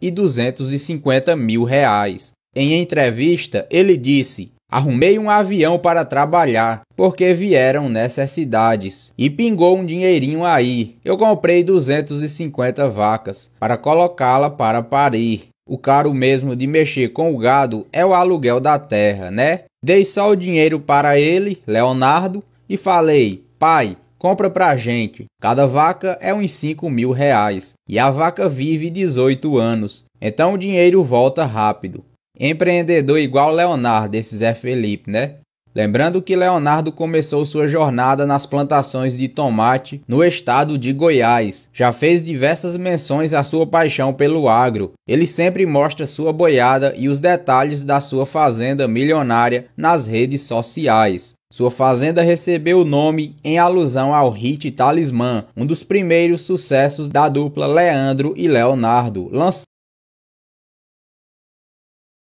e 250 mil reais. Em entrevista, ele disse: Arrumei um avião para trabalhar, porque vieram necessidades. E pingou um dinheirinho aí. Eu comprei 250 vacas para colocá-la para parir. O caro mesmo de mexer com o gado é o aluguel da terra, né? Dei só o dinheiro para ele, Leonardo, e falei: Pai, compra pra gente. Cada vaca é uns 5 mil reais e a vaca vive 18 anos, então o dinheiro volta rápido. Empreendedor igual Leonardo, esse Zé Felipe, né? Lembrando que Leonardo começou sua jornada nas plantações de tomate no estado de Goiás. Já fez diversas menções à sua paixão pelo agro. Ele sempre mostra sua boiada e os detalhes da sua fazenda milionária nas redes sociais. Sua fazenda recebeu o nome em alusão ao hit Talismã, um dos primeiros sucessos da dupla Leandro e Leonardo, lançado